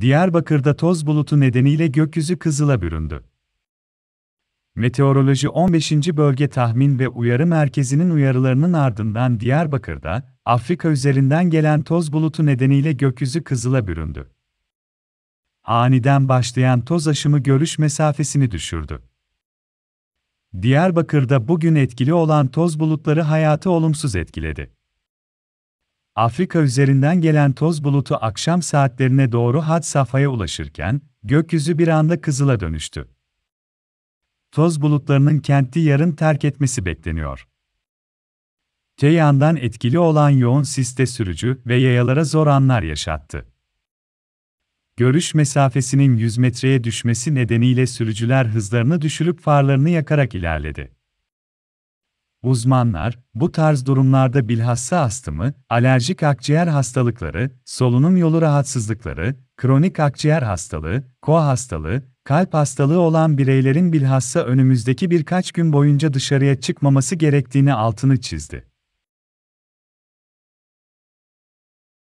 Diyarbakır'da toz bulutu nedeniyle gökyüzü kızıla büründü. Meteoroloji 15. Bölge Tahmin ve Uyarı Merkezi'nin uyarılarının ardından Diyarbakır'da, Afrika üzerinden gelen toz bulutu nedeniyle gökyüzü kızıla büründü. Aniden başlayan toz aşımı görüş mesafesini düşürdü. Diyarbakır'da bugün etkili olan toz bulutları hayatı olumsuz etkiledi. Afrika üzerinden gelen toz bulutu akşam saatlerine doğru had safhaya ulaşırken, gökyüzü bir anda kızıla dönüştü. Toz bulutlarının kenti yarın terk etmesi bekleniyor. Ceyhan'dan etkili olan yoğun siste sürücü ve yayalara zor anlar yaşattı. Görüş mesafesinin 100 metreye düşmesi nedeniyle sürücüler hızlarını düşürüp farlarını yakarak ilerledi. Uzmanlar, bu tarz durumlarda bilhassa astımı, alerjik akciğer hastalıkları, solunum yolu rahatsızlıkları, kronik akciğer hastalığı, koa hastalığı, kalp hastalığı olan bireylerin bilhassa önümüzdeki birkaç gün boyunca dışarıya çıkmaması gerektiğini altını çizdi.